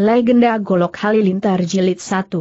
Legenda Golok Halilintar Jilid 1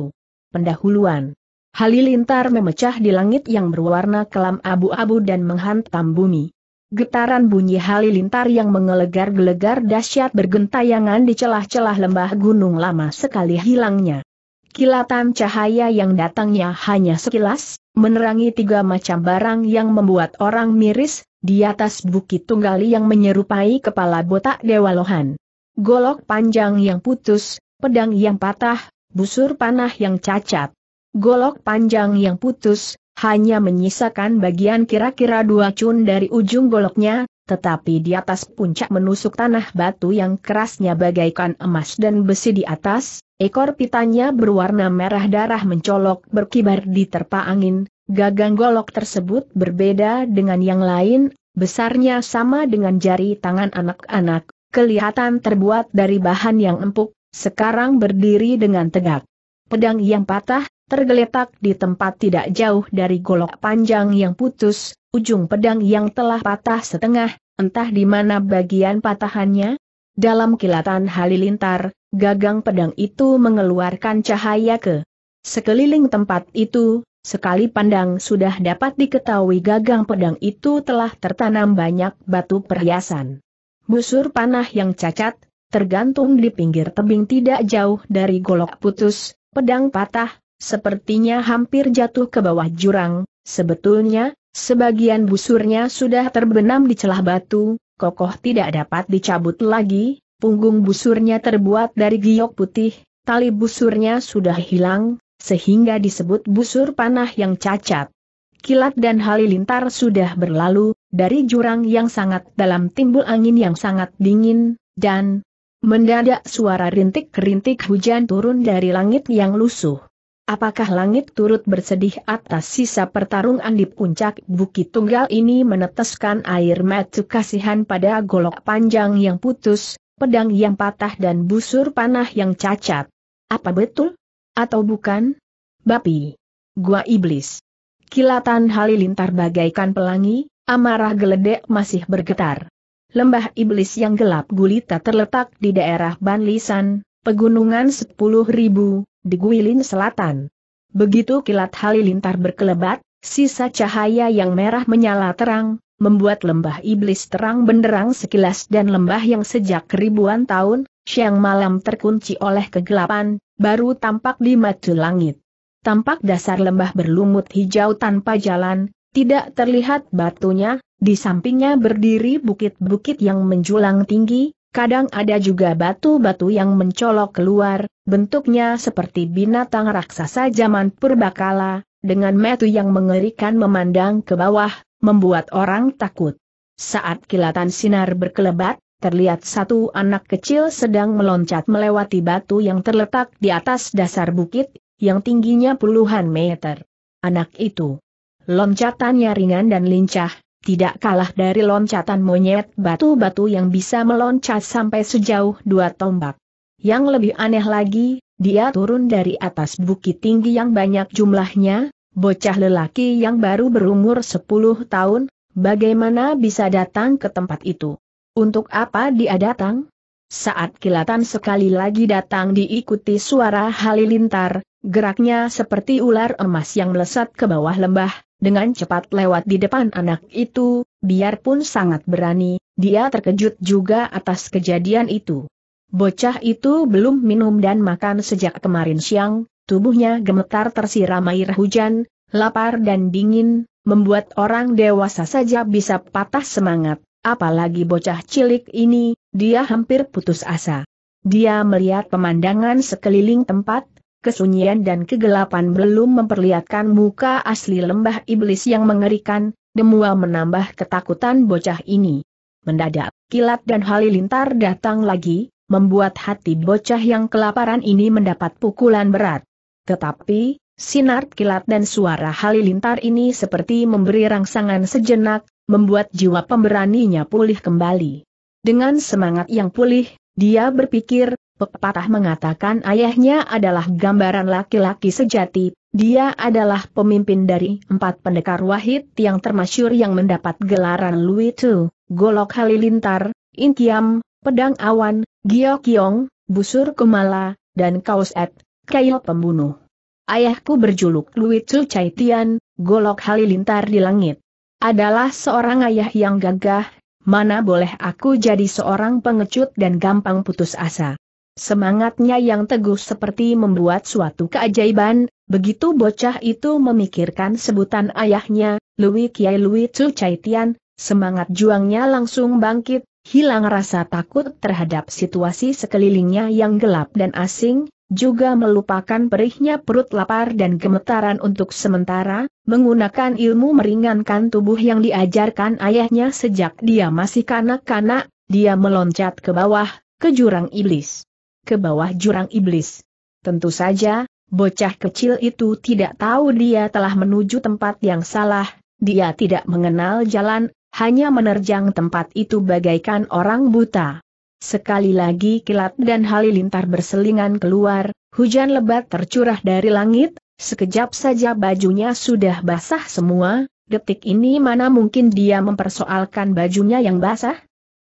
Pendahuluan Halilintar memecah di langit yang berwarna kelam abu-abu dan menghantam bumi. Getaran bunyi halilintar yang mengelegar-gelegar dahsyat bergentayangan di celah-celah lembah gunung lama sekali hilangnya. Kilatan cahaya yang datangnya hanya sekilas, menerangi tiga macam barang yang membuat orang miris, di atas bukit tunggali yang menyerupai kepala botak Dewa Lohan golok panjang yang putus, pedang yang patah, busur panah yang cacat. Golok panjang yang putus, hanya menyisakan bagian kira-kira dua cun dari ujung goloknya, tetapi di atas puncak menusuk tanah batu yang kerasnya bagaikan emas dan besi di atas, ekor pitanya berwarna merah darah mencolok berkibar di terpa angin, gagang golok tersebut berbeda dengan yang lain, besarnya sama dengan jari tangan anak-anak, kelihatan terbuat dari bahan yang empuk, sekarang berdiri dengan tegak. Pedang yang patah, tergeletak di tempat tidak jauh dari golok panjang yang putus, ujung pedang yang telah patah setengah, entah di mana bagian patahannya. Dalam kilatan halilintar, gagang pedang itu mengeluarkan cahaya ke sekeliling tempat itu, Sekali pandang sudah dapat diketahui gagang pedang itu telah tertanam banyak batu perhiasan busur panah yang cacat, tergantung di pinggir tebing tidak jauh dari golok putus, pedang patah, sepertinya hampir jatuh ke bawah jurang, sebetulnya, sebagian busurnya sudah terbenam di celah batu, kokoh tidak dapat dicabut lagi, punggung busurnya terbuat dari giok putih, tali busurnya sudah hilang, sehingga disebut busur panah yang cacat. Kilat dan halilintar sudah berlalu, dari jurang yang sangat dalam timbul angin yang sangat dingin, dan mendadak suara rintik-rintik hujan turun dari langit yang lusuh. Apakah langit turut bersedih atas sisa pertarungan di puncak Bukit Tunggal ini meneteskan air mata kasihan pada golok panjang yang putus, pedang yang patah dan busur panah yang cacat? Apa betul? Atau bukan? Bapi. Gua Iblis. Kilatan halilintar bagaikan pelangi, Amarah geledek masih bergetar. Lembah iblis yang gelap gulita terletak di daerah Banlisan, pegunungan 10.000, di Guilin Selatan. Begitu kilat halilintar berkelebat, sisa cahaya yang merah menyala terang, membuat lembah iblis terang benderang sekilas dan lembah yang sejak ribuan tahun, siang malam terkunci oleh kegelapan, baru tampak di mata langit. Tampak dasar lembah berlumut hijau tanpa jalan, tidak terlihat batunya, di sampingnya berdiri bukit-bukit yang menjulang tinggi, kadang ada juga batu-batu yang mencolok keluar, bentuknya seperti binatang raksasa zaman purbakala, dengan metu yang mengerikan memandang ke bawah, membuat orang takut. Saat kilatan sinar berkelebat, terlihat satu anak kecil sedang meloncat melewati batu yang terletak di atas dasar bukit, yang tingginya puluhan meter. Anak itu Loncatannya ringan dan lincah, tidak kalah dari loncatan monyet batu-batu yang bisa meloncat sampai sejauh dua tombak. Yang lebih aneh lagi, dia turun dari atas bukit tinggi yang banyak jumlahnya, bocah lelaki yang baru berumur 10 tahun, bagaimana bisa datang ke tempat itu? Untuk apa dia datang? Saat kilatan sekali lagi datang diikuti suara halilintar, geraknya seperti ular emas yang melesat ke bawah lembah, dengan cepat lewat di depan anak itu, biarpun sangat berani, dia terkejut juga atas kejadian itu. Bocah itu belum minum dan makan sejak kemarin siang, tubuhnya gemetar tersiram air hujan, lapar dan dingin, membuat orang dewasa saja bisa patah semangat, apalagi bocah cilik ini, dia hampir putus asa. Dia melihat pemandangan sekeliling tempat, kesunyian dan kegelapan belum memperlihatkan muka asli lembah iblis yang mengerikan, Demua menambah ketakutan bocah ini. Mendadak, kilat dan halilintar datang lagi, membuat hati bocah yang kelaparan ini mendapat pukulan berat. Tetapi, sinar kilat dan suara halilintar ini seperti memberi rangsangan sejenak, membuat jiwa pemberaninya pulih kembali. Dengan semangat yang pulih, dia berpikir, Pepatah mengatakan ayahnya adalah gambaran laki-laki sejati, dia adalah pemimpin dari empat pendekar wahid yang termasyur yang mendapat gelaran Lui Tu, Golok Halilintar, Intiam, Pedang Awan, Kiong, Busur Kumala, dan Kauset, Kail Pembunuh. Ayahku berjuluk Lui Tu Chai Golok Halilintar di Langit. Adalah seorang ayah yang gagah, mana boleh aku jadi seorang pengecut dan gampang putus asa. Semangatnya yang teguh seperti membuat suatu keajaiban, begitu bocah itu memikirkan sebutan ayahnya, Lui Kiai Lui Chai Tian, semangat juangnya langsung bangkit, hilang rasa takut terhadap situasi sekelilingnya yang gelap dan asing, juga melupakan perihnya perut lapar dan gemetaran untuk sementara, menggunakan ilmu meringankan tubuh yang diajarkan ayahnya sejak dia masih kanak-kanak, dia meloncat ke bawah, ke jurang iblis ke bawah jurang iblis. Tentu saja, bocah kecil itu tidak tahu dia telah menuju tempat yang salah, dia tidak mengenal jalan, hanya menerjang tempat itu bagaikan orang buta. Sekali lagi kilat dan halilintar berselingan keluar, hujan lebat tercurah dari langit, sekejap saja bajunya sudah basah semua, detik ini mana mungkin dia mempersoalkan bajunya yang basah?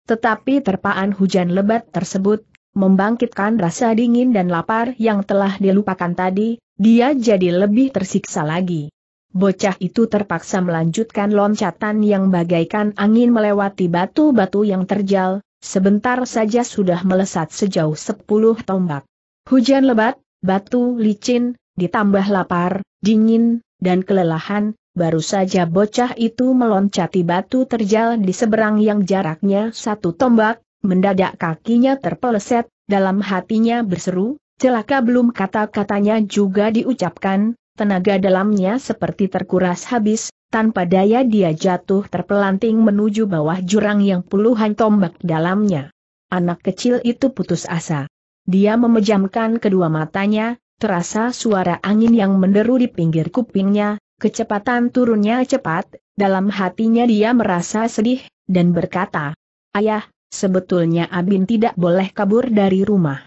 Tetapi terpaan hujan lebat tersebut, membangkitkan rasa dingin dan lapar yang telah dilupakan tadi, dia jadi lebih tersiksa lagi. Bocah itu terpaksa melanjutkan loncatan yang bagaikan angin melewati batu-batu yang terjal, sebentar saja sudah melesat sejauh sepuluh tombak. Hujan lebat, batu licin, ditambah lapar, dingin, dan kelelahan, baru saja bocah itu meloncati batu terjal di seberang yang jaraknya satu tombak, Mendadak kakinya terpeleset, dalam hatinya berseru, celaka belum kata-katanya juga diucapkan, tenaga dalamnya seperti terkuras habis, tanpa daya dia jatuh terpelanting menuju bawah jurang yang puluhan tombak dalamnya. Anak kecil itu putus asa. Dia memejamkan kedua matanya, terasa suara angin yang menderu di pinggir kupingnya, kecepatan turunnya cepat, dalam hatinya dia merasa sedih, dan berkata, Ayah, Sebetulnya Abin tidak boleh kabur dari rumah.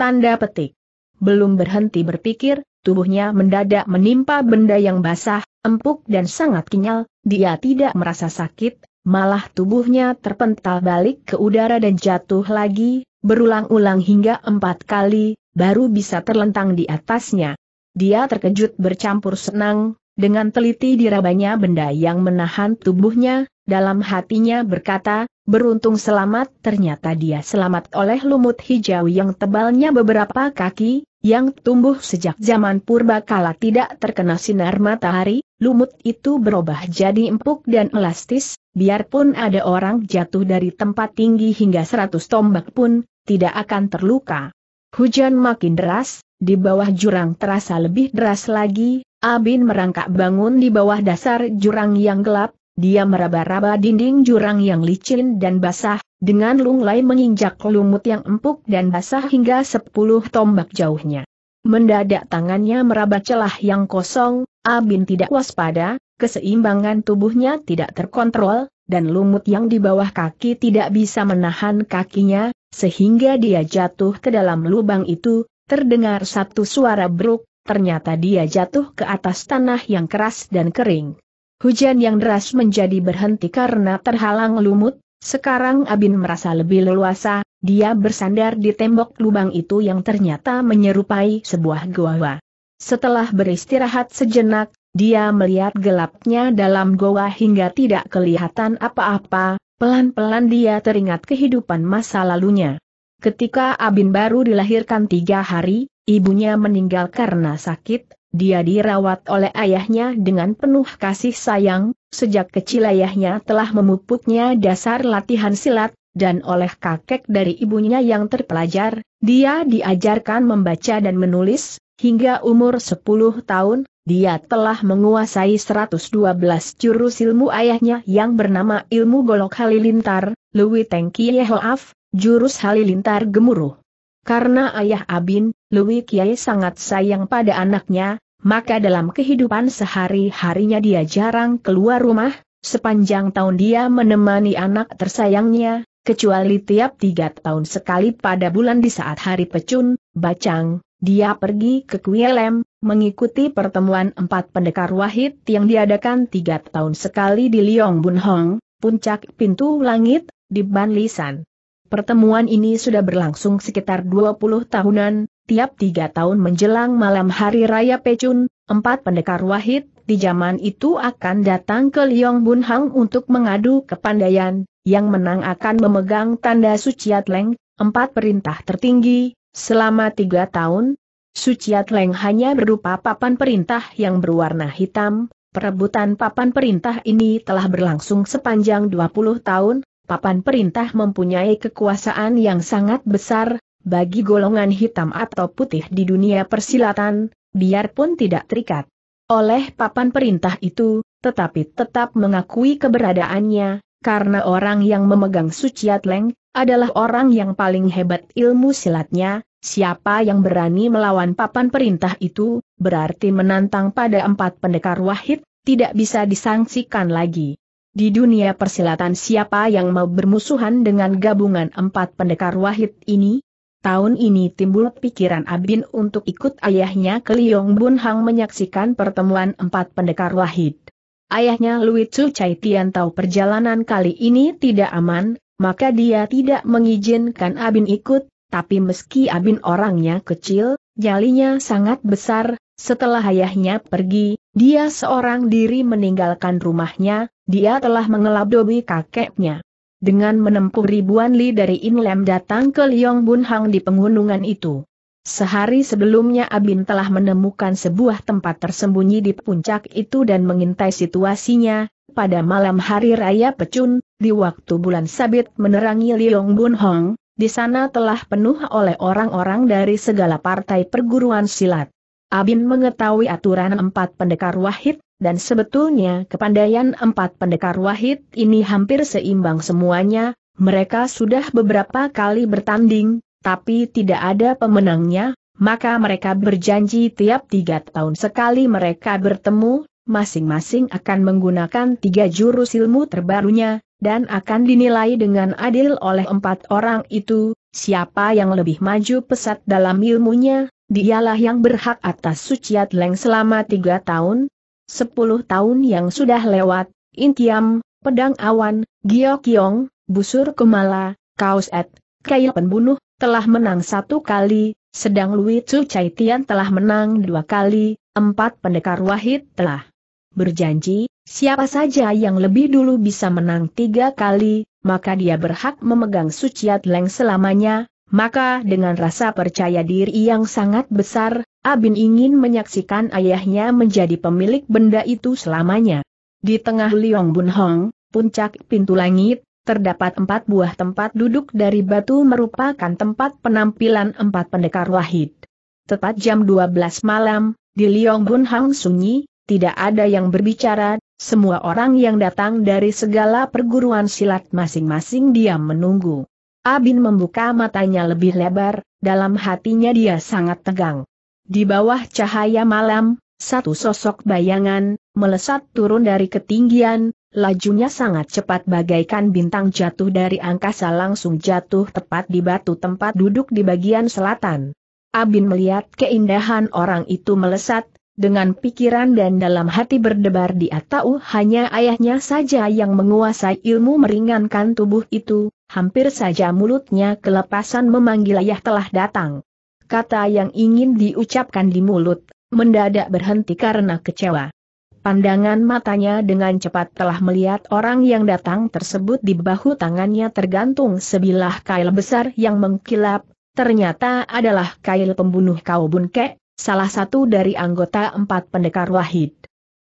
Tanda petik. Belum berhenti berpikir, tubuhnya mendadak menimpa benda yang basah, empuk dan sangat kenyal, dia tidak merasa sakit, malah tubuhnya terpental balik ke udara dan jatuh lagi, berulang-ulang hingga empat kali, baru bisa terlentang di atasnya. Dia terkejut bercampur senang, dengan teliti dirabanya benda yang menahan tubuhnya, dalam hatinya berkata, Beruntung selamat, ternyata dia selamat oleh lumut hijau yang tebalnya beberapa kaki, yang tumbuh sejak zaman purba kala tidak terkena sinar matahari, lumut itu berubah jadi empuk dan elastis, biarpun ada orang jatuh dari tempat tinggi hingga seratus tombak pun, tidak akan terluka. Hujan makin deras, di bawah jurang terasa lebih deras lagi, Abin merangkak bangun di bawah dasar jurang yang gelap, dia meraba-raba dinding jurang yang licin dan basah, dengan lunglai menginjak lumut yang empuk dan basah hingga sepuluh tombak jauhnya. Mendadak tangannya meraba celah yang kosong, Abin tidak waspada, keseimbangan tubuhnya tidak terkontrol, dan lumut yang di bawah kaki tidak bisa menahan kakinya, sehingga dia jatuh ke dalam lubang itu, terdengar satu suara beruk, ternyata dia jatuh ke atas tanah yang keras dan kering. Hujan yang deras menjadi berhenti karena terhalang lumut, sekarang Abin merasa lebih leluasa, dia bersandar di tembok lubang itu yang ternyata menyerupai sebuah goa. Setelah beristirahat sejenak, dia melihat gelapnya dalam goa hingga tidak kelihatan apa-apa, pelan-pelan dia teringat kehidupan masa lalunya. Ketika Abin baru dilahirkan tiga hari, ibunya meninggal karena sakit, dia dirawat oleh ayahnya dengan penuh kasih sayang, sejak kecil ayahnya telah memupuknya dasar latihan silat, dan oleh kakek dari ibunya yang terpelajar, dia diajarkan membaca dan menulis, hingga umur 10 tahun, dia telah menguasai 112 jurus ilmu ayahnya yang bernama ilmu golok halilintar, Louis Tengki Yehoaf, jurus halilintar gemuruh. Karena ayah Abin, Louis Kiai sangat sayang pada anaknya, maka dalam kehidupan sehari-harinya dia jarang keluar rumah, sepanjang tahun dia menemani anak tersayangnya, kecuali tiap tiga tahun sekali pada bulan di saat hari pecun, bacang, dia pergi ke Kuelem, mengikuti pertemuan empat pendekar wahid yang diadakan tiga tahun sekali di Liong Bunhong, puncak pintu langit, di Ban Lisan. Pertemuan ini sudah berlangsung sekitar 20 tahunan, tiap tiga tahun menjelang malam hari raya Pecun, empat pendekar wahid di zaman itu akan datang ke Liong Bun Hang untuk mengadu kepandaian, yang menang akan memegang tanda suciat leng, empat perintah tertinggi, selama tiga tahun. Suciat leng hanya berupa papan perintah yang berwarna hitam, perebutan papan perintah ini telah berlangsung sepanjang 20 tahun, papan perintah mempunyai kekuasaan yang sangat besar, bagi golongan hitam atau putih di dunia persilatan, biarpun tidak terikat oleh papan perintah itu, tetapi tetap mengakui keberadaannya, karena orang yang memegang suciat leng, adalah orang yang paling hebat ilmu silatnya, siapa yang berani melawan papan perintah itu, berarti menantang pada empat pendekar wahid, tidak bisa disangsikan lagi. Di dunia persilatan siapa yang mau bermusuhan dengan gabungan empat pendekar wahid ini, Tahun ini timbul pikiran Abin untuk ikut ayahnya ke Liong Bun Hang menyaksikan pertemuan empat pendekar wahid. Ayahnya Lui Tzu Chai Tian tahu perjalanan kali ini tidak aman, maka dia tidak mengizinkan Abin ikut, tapi meski Abin orangnya kecil, jalinya sangat besar, setelah ayahnya pergi, dia seorang diri meninggalkan rumahnya, dia telah mengelabdobi kakeknya dengan menempuh ribuan li dari Inlem datang ke Liong Bunhang di pengunungan itu. Sehari sebelumnya Abin telah menemukan sebuah tempat tersembunyi di puncak itu dan mengintai situasinya, pada malam hari raya pecun, di waktu bulan sabit menerangi Liong Bunhang, di sana telah penuh oleh orang-orang dari segala partai perguruan silat. Abin mengetahui aturan empat pendekar wahid, dan sebetulnya kepandaian empat pendekar wahid ini hampir seimbang semuanya, mereka sudah beberapa kali bertanding, tapi tidak ada pemenangnya, maka mereka berjanji tiap tiga tahun sekali mereka bertemu, masing-masing akan menggunakan tiga jurus ilmu terbarunya, dan akan dinilai dengan adil oleh empat orang itu, siapa yang lebih maju pesat dalam ilmunya, dialah yang berhak atas suciat leng selama tiga tahun, Sepuluh tahun yang sudah lewat, Intiam, Pedang Awan, Gio Kiong, Busur Kumala, Kaos Et, Kail Pembunuh, telah menang satu kali, sedang Lui Tzu Chai Tian telah menang dua kali, empat pendekar wahid telah berjanji, siapa saja yang lebih dulu bisa menang tiga kali, maka dia berhak memegang suciat leng selamanya, maka dengan rasa percaya diri yang sangat besar, Abin ingin menyaksikan ayahnya menjadi pemilik benda itu selamanya. Di tengah Liong Bun Hong, puncak pintu langit, terdapat empat buah tempat duduk dari batu merupakan tempat penampilan empat pendekar wahid. Tepat jam 12 malam, di Liong Bun Hong sunyi, tidak ada yang berbicara, semua orang yang datang dari segala perguruan silat masing-masing diam menunggu. Abin membuka matanya lebih lebar, dalam hatinya dia sangat tegang. Di bawah cahaya malam, satu sosok bayangan, melesat turun dari ketinggian, lajunya sangat cepat bagaikan bintang jatuh dari angkasa langsung jatuh tepat di batu tempat duduk di bagian selatan. Abin melihat keindahan orang itu melesat, dengan pikiran dan dalam hati berdebar dia tahu hanya ayahnya saja yang menguasai ilmu meringankan tubuh itu, hampir saja mulutnya kelepasan memanggil ayah telah datang. Kata yang ingin diucapkan di mulut, mendadak berhenti karena kecewa. Pandangan matanya dengan cepat telah melihat orang yang datang tersebut di bahu tangannya tergantung sebilah kail besar yang mengkilap, ternyata adalah kail pembunuh kau bunke salah satu dari anggota empat pendekar wahid.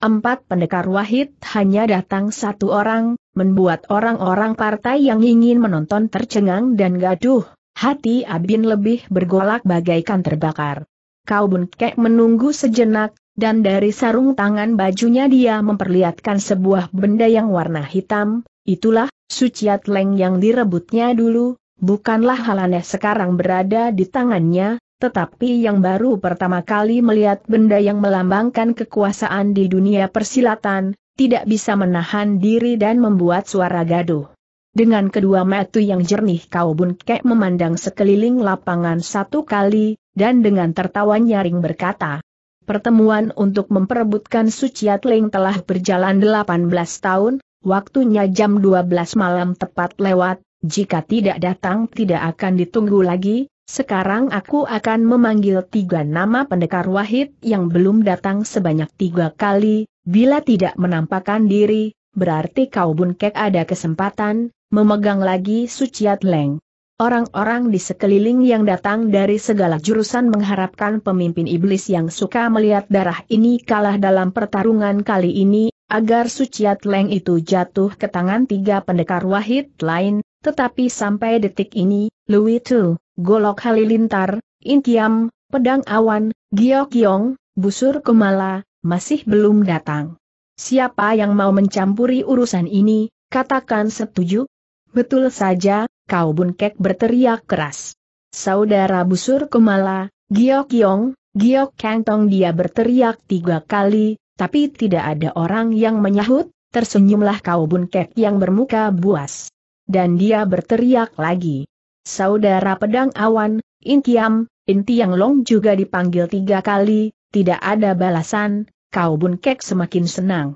Empat pendekar wahid hanya datang satu orang, membuat orang-orang partai yang ingin menonton tercengang dan gaduh, hati Abin lebih bergolak bagaikan terbakar. Kau Bunkek menunggu sejenak, dan dari sarung tangan bajunya dia memperlihatkan sebuah benda yang warna hitam, itulah, suciat leng yang direbutnya dulu, bukanlah halannya sekarang berada di tangannya, tetapi yang baru pertama kali melihat benda yang melambangkan kekuasaan di dunia persilatan, tidak bisa menahan diri dan membuat suara gaduh. Dengan kedua metu yang jernih Kau Bun memandang sekeliling lapangan satu kali, dan dengan tertawa nyaring berkata, Pertemuan untuk memperebutkan Suciat Ling telah berjalan 18 tahun, waktunya jam 12 malam tepat lewat, jika tidak datang tidak akan ditunggu lagi, sekarang aku akan memanggil tiga nama pendekar wahid yang belum datang sebanyak tiga kali, bila tidak menampakkan diri, berarti kau bunkek ada kesempatan, memegang lagi suciat leng. Orang-orang di sekeliling yang datang dari segala jurusan mengharapkan pemimpin iblis yang suka melihat darah ini kalah dalam pertarungan kali ini, agar Suciat Leng itu jatuh ke tangan tiga pendekar wahid lain, tetapi sampai detik ini, Louis tuh. Golok Halilintar, Intiam, Pedang Awan, Giokyong, Busur Kumala, masih belum datang. Siapa yang mau mencampuri urusan ini, katakan setuju? Betul saja, kau bunkek berteriak keras. Saudara Busur Kumala, Giokyong, Giok Kantong dia berteriak tiga kali, tapi tidak ada orang yang menyahut, tersenyumlah kau bunkek yang bermuka buas. Dan dia berteriak lagi. Saudara pedang awan, Intiam, Intiang Long juga dipanggil tiga kali, tidak ada balasan, Kau Bun Kek semakin senang.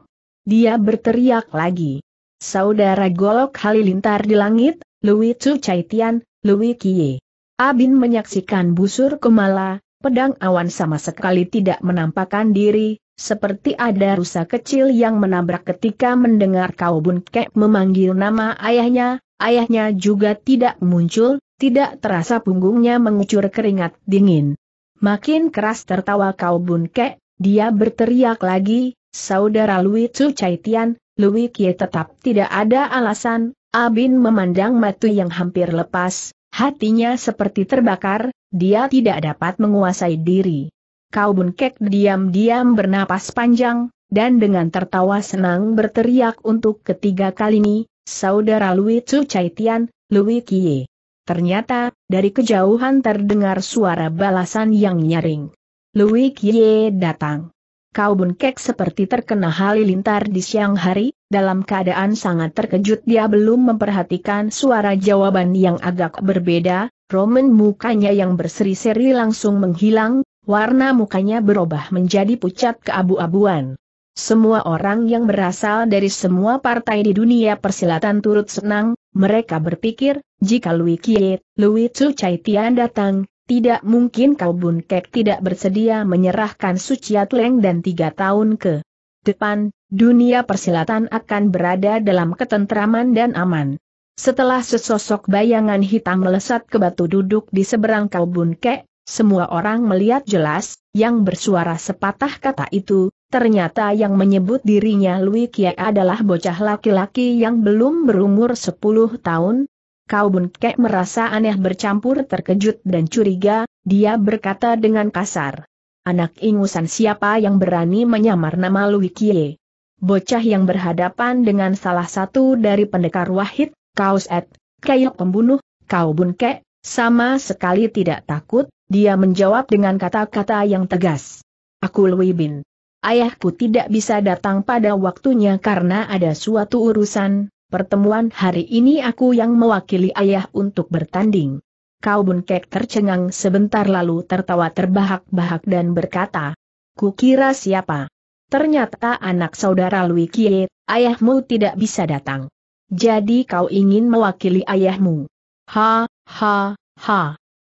Dia berteriak lagi. Saudara golok halilintar di langit, Lui Chai Tian, Lui Kie. Abin menyaksikan busur kemala, pedang awan sama sekali tidak menampakkan diri, seperti ada rusa kecil yang menabrak ketika mendengar Kau Bun Kek memanggil nama ayahnya, Ayahnya juga tidak muncul, tidak terasa punggungnya mengucur keringat dingin. Makin keras tertawa kau bun kek, dia berteriak lagi, saudara Lui Tsu Caitian, Lui Kie tetap tidak ada alasan, Abin memandang matu yang hampir lepas, hatinya seperti terbakar, dia tidak dapat menguasai diri. Kau bun kek diam-diam bernapas panjang, dan dengan tertawa senang berteriak untuk ketiga kali ini, saudara Lui Tzu Tian, Lui Kie. Ternyata, dari kejauhan terdengar suara balasan yang nyaring. Lui Kie datang. Kau Bunkek seperti terkena halilintar di siang hari, dalam keadaan sangat terkejut dia belum memperhatikan suara jawaban yang agak berbeda, Roman mukanya yang berseri-seri langsung menghilang, warna mukanya berubah menjadi pucat keabu-abuan. Semua orang yang berasal dari semua partai di dunia persilatan turut senang, mereka berpikir, jika Lui Kie, Lui Tsu Chai Tian datang, tidak mungkin kau Bun Kek tidak bersedia menyerahkan Suciat Leng dan tiga tahun ke depan, dunia persilatan akan berada dalam ketentraman dan aman. Setelah sesosok bayangan hitam melesat ke batu duduk di seberang kau Kek, semua orang melihat jelas, yang bersuara sepatah kata itu, Ternyata yang menyebut dirinya Lui Kie adalah bocah laki-laki yang belum berumur 10 tahun. Kau Bun Kek merasa aneh bercampur terkejut dan curiga, dia berkata dengan kasar. Anak ingusan siapa yang berani menyamar nama Lui Kie? Bocah yang berhadapan dengan salah satu dari pendekar wahid, Kaus Ed, kayak pembunuh, Kau Bun Kek, sama sekali tidak takut, dia menjawab dengan kata-kata yang tegas. Aku Lui Bin ayahku tidak bisa datang pada waktunya karena ada suatu urusan, pertemuan hari ini aku yang mewakili ayah untuk bertanding. Kau bunkek tercengang sebentar lalu tertawa terbahak-bahak dan berkata, Kukira siapa? Ternyata anak saudara Lui Kie, ayahmu tidak bisa datang. Jadi kau ingin mewakili ayahmu. Ha, ha, ha.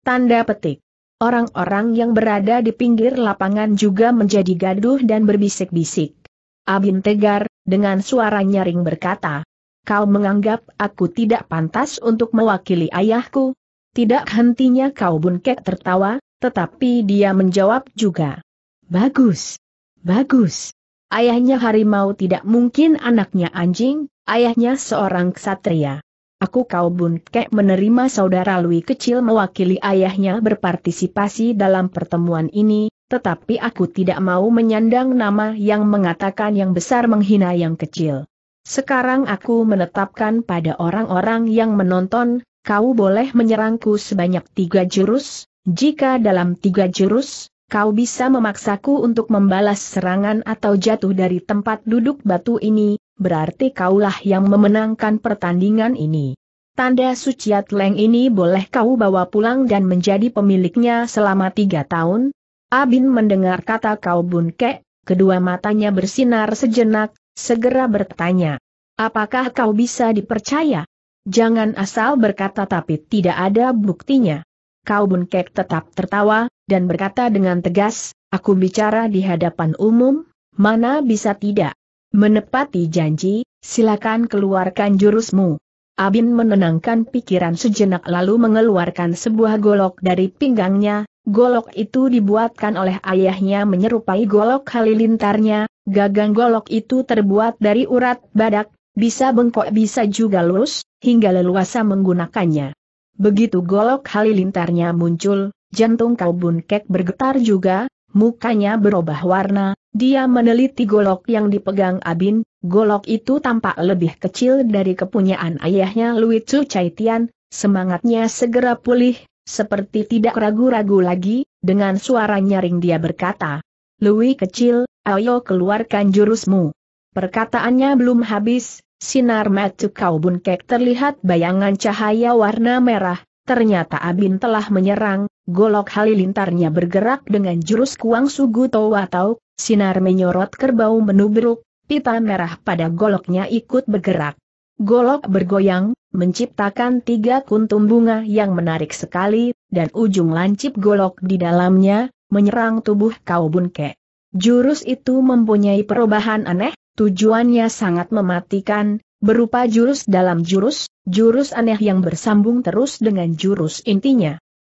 Tanda petik. Orang-orang yang berada di pinggir lapangan juga menjadi gaduh dan berbisik-bisik. Abin Tegar, dengan suara nyaring berkata, Kau menganggap aku tidak pantas untuk mewakili ayahku? Tidak hentinya kau bunkek tertawa, tetapi dia menjawab juga. Bagus. Bagus. Ayahnya harimau tidak mungkin anaknya anjing, ayahnya seorang ksatria. Aku kau kek menerima saudara Lui kecil mewakili ayahnya berpartisipasi dalam pertemuan ini, tetapi aku tidak mau menyandang nama yang mengatakan yang besar menghina yang kecil. Sekarang aku menetapkan pada orang-orang yang menonton, kau boleh menyerangku sebanyak tiga jurus, jika dalam tiga jurus, kau bisa memaksaku untuk membalas serangan atau jatuh dari tempat duduk batu ini, berarti kaulah yang memenangkan pertandingan ini. Tanda suciat leng ini boleh kau bawa pulang dan menjadi pemiliknya selama tiga tahun? Abin mendengar kata kau bunke, kedua matanya bersinar sejenak, segera bertanya. Apakah kau bisa dipercaya? Jangan asal berkata tapi tidak ada buktinya. Kau kek tetap tertawa, dan berkata dengan tegas, aku bicara di hadapan umum, mana bisa tidak. Menepati janji, silakan keluarkan jurusmu. Abin menenangkan pikiran sejenak lalu mengeluarkan sebuah golok dari pinggangnya, golok itu dibuatkan oleh ayahnya menyerupai golok halilintarnya, gagang golok itu terbuat dari urat badak, bisa bengkok bisa juga lurus, hingga leluasa menggunakannya. Begitu golok halilintarnya muncul, jantung kau kek bergetar juga, mukanya berubah warna, dia meneliti golok yang dipegang Abin, golok itu tampak lebih kecil dari kepunyaan ayahnya Lui Tzu Caitian, semangatnya segera pulih, seperti tidak ragu-ragu lagi, dengan suara nyaring dia berkata, Lui kecil, ayo keluarkan jurusmu. Perkataannya belum habis, sinar mata kau kek terlihat bayangan cahaya warna merah, Ternyata Abin telah menyerang, golok halilintarnya bergerak dengan jurus Kuang Suguto atau Sinar menyorot kerbau menubruk, pita merah pada goloknya ikut bergerak. Golok bergoyang, menciptakan tiga kuntum bunga yang menarik sekali, dan ujung lancip golok di dalamnya, menyerang tubuh kau bunke. Jurus itu mempunyai perubahan aneh, tujuannya sangat mematikan, berupa jurus dalam jurus, jurus aneh yang bersambung terus dengan jurus intinya.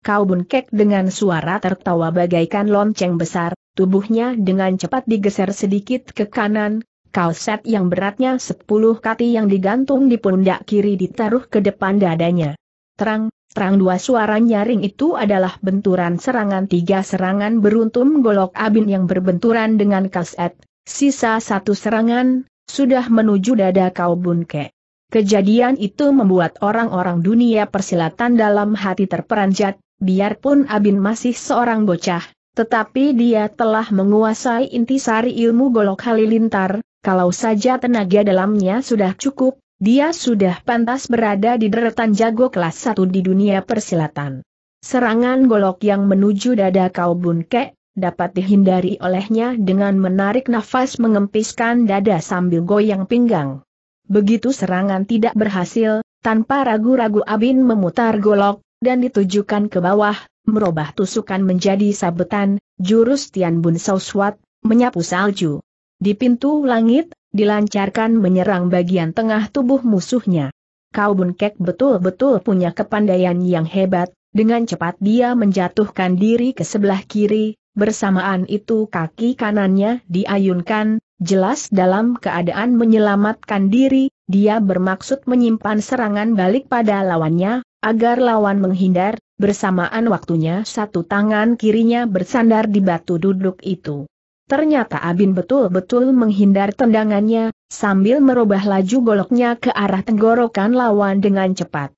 Kau bunkek dengan suara tertawa bagaikan lonceng besar, tubuhnya dengan cepat digeser sedikit ke kanan, kauset yang beratnya sepuluh kati yang digantung di pundak kiri ditaruh ke depan dadanya. Terang, terang dua suara nyaring itu adalah benturan serangan tiga serangan beruntun golok abin yang berbenturan dengan kauset. sisa satu serangan, sudah menuju dada kau bunkek. Kejadian itu membuat orang-orang dunia persilatan dalam hati terperanjat, Biarpun Abin masih seorang bocah, tetapi dia telah menguasai intisari ilmu golok halilintar, kalau saja tenaga dalamnya sudah cukup, dia sudah pantas berada di deretan jago kelas 1 di dunia persilatan. Serangan golok yang menuju dada kau Bunke dapat dihindari olehnya dengan menarik nafas mengempiskan dada sambil goyang pinggang. Begitu serangan tidak berhasil, tanpa ragu-ragu Abin memutar golok, dan ditujukan ke bawah, merubah tusukan menjadi sabetan, jurus Tian Bun Sauswat, menyapu salju. Di pintu langit, dilancarkan menyerang bagian tengah tubuh musuhnya. Kau Bun Kek betul-betul punya kepandaian yang hebat, dengan cepat dia menjatuhkan diri ke sebelah kiri, bersamaan itu kaki kanannya diayunkan, jelas dalam keadaan menyelamatkan diri, dia bermaksud menyimpan serangan balik pada lawannya, Agar lawan menghindar, bersamaan waktunya satu tangan kirinya bersandar di batu duduk itu. Ternyata Abin betul-betul menghindar tendangannya, sambil merubah laju goloknya ke arah tenggorokan lawan dengan cepat.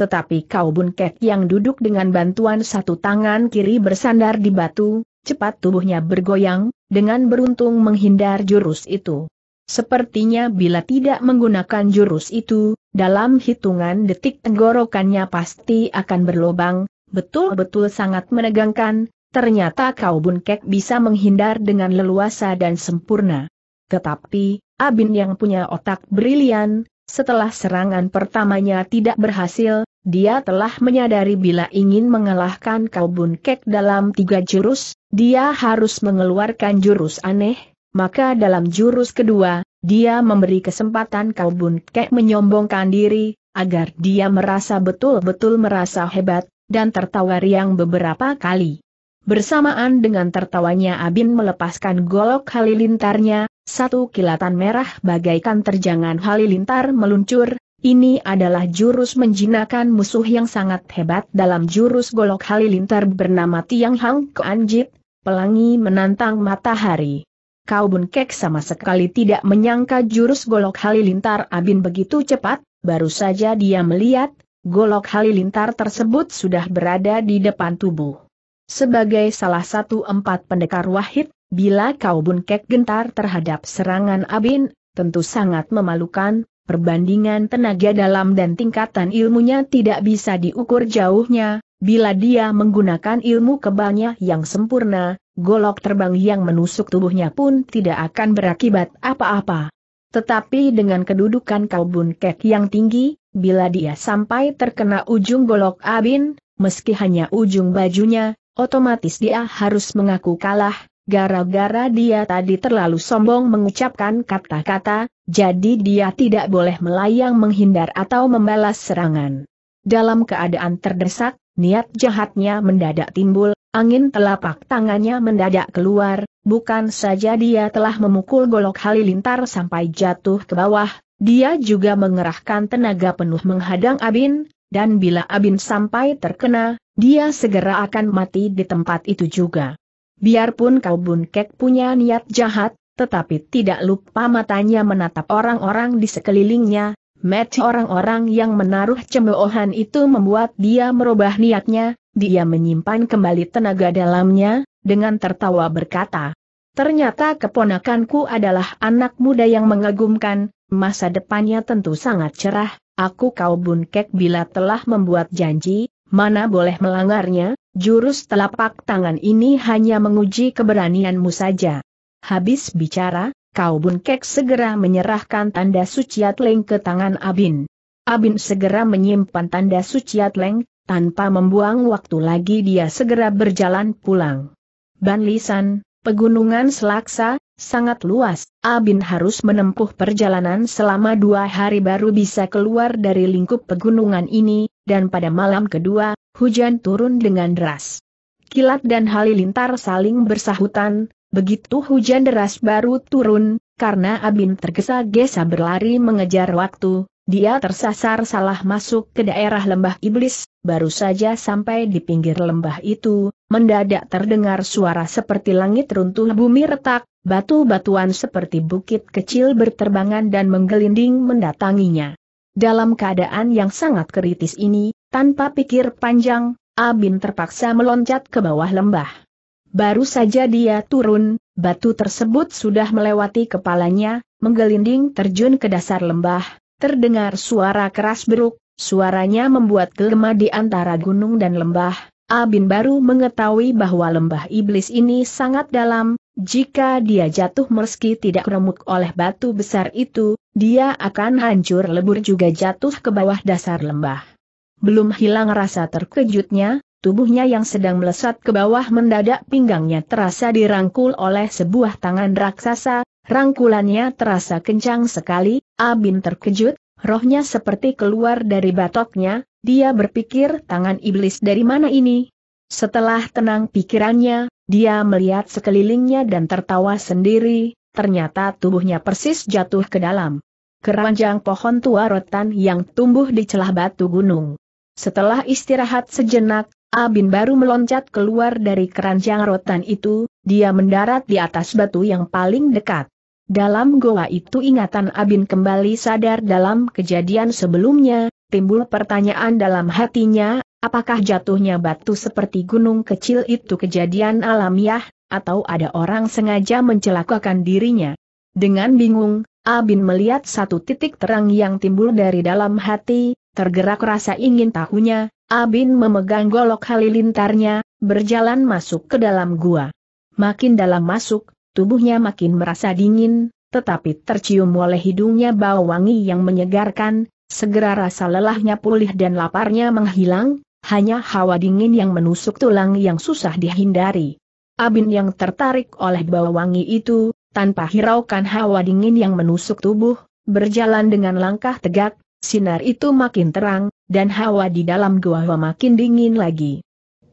Tetapi Kau Bun Kek yang duduk dengan bantuan satu tangan kiri bersandar di batu, cepat tubuhnya bergoyang, dengan beruntung menghindar jurus itu. Sepertinya bila tidak menggunakan jurus itu, dalam hitungan detik tenggorokannya pasti akan berlobang, betul-betul sangat menegangkan, ternyata kau bunkek bisa menghindar dengan leluasa dan sempurna. Tetapi, Abin yang punya otak brilian, setelah serangan pertamanya tidak berhasil, dia telah menyadari bila ingin mengalahkan kau bunkek dalam tiga jurus, dia harus mengeluarkan jurus aneh, maka dalam jurus kedua, dia memberi kesempatan Kau Bun Kek menyombongkan diri, agar dia merasa betul-betul merasa hebat, dan tertawa riang beberapa kali. Bersamaan dengan tertawanya Abin melepaskan golok halilintarnya, satu kilatan merah bagaikan terjangan halilintar meluncur, ini adalah jurus menjinakan musuh yang sangat hebat dalam jurus golok halilintar bernama Tiang Hang Keanjit, pelangi menantang matahari. Kau Bunkek sama sekali tidak menyangka jurus golok halilintar Abin begitu cepat, baru saja dia melihat, golok halilintar tersebut sudah berada di depan tubuh. Sebagai salah satu empat pendekar wahid, bila Kau Bunkek gentar terhadap serangan Abin, tentu sangat memalukan, perbandingan tenaga dalam dan tingkatan ilmunya tidak bisa diukur jauhnya, bila dia menggunakan ilmu kebalnya yang sempurna, golok terbang yang menusuk tubuhnya pun tidak akan berakibat apa-apa. Tetapi dengan kedudukan Kaubun Kek yang tinggi, bila dia sampai terkena ujung golok Abin, meski hanya ujung bajunya, otomatis dia harus mengaku kalah, gara-gara dia tadi terlalu sombong mengucapkan kata-kata, jadi dia tidak boleh melayang menghindar atau membalas serangan. Dalam keadaan terdesak, niat jahatnya mendadak timbul, Angin telapak tangannya mendadak keluar, bukan saja dia telah memukul golok halilintar sampai jatuh ke bawah, dia juga mengerahkan tenaga penuh menghadang Abin, dan bila Abin sampai terkena, dia segera akan mati di tempat itu juga. Biarpun kau bunkek punya niat jahat, tetapi tidak lupa matanya menatap orang-orang di sekelilingnya, match orang-orang yang menaruh cemoohan itu membuat dia merubah niatnya, dia menyimpan kembali tenaga dalamnya, dengan tertawa berkata, Ternyata keponakanku adalah anak muda yang mengagumkan, masa depannya tentu sangat cerah, aku kau bunkek bila telah membuat janji, mana boleh melanggarnya, jurus telapak tangan ini hanya menguji keberanianmu saja. Habis bicara, kau bunkek segera menyerahkan tanda suciat leng ke tangan Abin. Abin segera menyimpan tanda suciat leng, tanpa membuang waktu lagi dia segera berjalan pulang. Lisan, pegunungan Selaksa, sangat luas. Abin harus menempuh perjalanan selama dua hari baru bisa keluar dari lingkup pegunungan ini, dan pada malam kedua, hujan turun dengan deras. Kilat dan halilintar saling bersahutan, begitu hujan deras baru turun, karena Abin tergesa-gesa berlari mengejar waktu, dia tersasar salah masuk ke daerah lembah iblis, baru saja sampai di pinggir lembah itu, mendadak terdengar suara seperti langit runtuh bumi retak, batu-batuan seperti bukit kecil berterbangan dan menggelinding mendatanginya. Dalam keadaan yang sangat kritis ini, tanpa pikir panjang, Abin terpaksa meloncat ke bawah lembah. Baru saja dia turun, batu tersebut sudah melewati kepalanya, menggelinding terjun ke dasar lembah, Terdengar suara keras beruk, suaranya membuat gelema di antara gunung dan lembah. Abin baru mengetahui bahwa lembah iblis ini sangat dalam, jika dia jatuh meski tidak remuk oleh batu besar itu, dia akan hancur lebur juga jatuh ke bawah dasar lembah. Belum hilang rasa terkejutnya, tubuhnya yang sedang melesat ke bawah mendadak pinggangnya terasa dirangkul oleh sebuah tangan raksasa, rangkulannya terasa kencang sekali, Abin terkejut, rohnya seperti keluar dari batoknya, dia berpikir tangan iblis dari mana ini? Setelah tenang pikirannya, dia melihat sekelilingnya dan tertawa sendiri, ternyata tubuhnya persis jatuh ke dalam keranjang pohon tua rotan yang tumbuh di celah batu gunung. Setelah istirahat sejenak, Abin baru meloncat keluar dari keranjang rotan itu, dia mendarat di atas batu yang paling dekat. Dalam goa itu ingatan Abin kembali sadar dalam kejadian sebelumnya, timbul pertanyaan dalam hatinya, apakah jatuhnya batu seperti gunung kecil itu kejadian alamiah, atau ada orang sengaja mencelakakan dirinya. Dengan bingung, Abin melihat satu titik terang yang timbul dari dalam hati, tergerak rasa ingin tahunya, Abin memegang golok halilintarnya, berjalan masuk ke dalam gua. Makin dalam masuk, tubuhnya makin merasa dingin, tetapi tercium oleh hidungnya bau wangi yang menyegarkan, segera rasa lelahnya pulih dan laparnya menghilang, hanya hawa dingin yang menusuk tulang yang susah dihindari. Abin yang tertarik oleh bau wangi itu, tanpa hiraukan hawa dingin yang menusuk tubuh, berjalan dengan langkah tegak, sinar itu makin terang, dan hawa di dalam gua makin dingin lagi.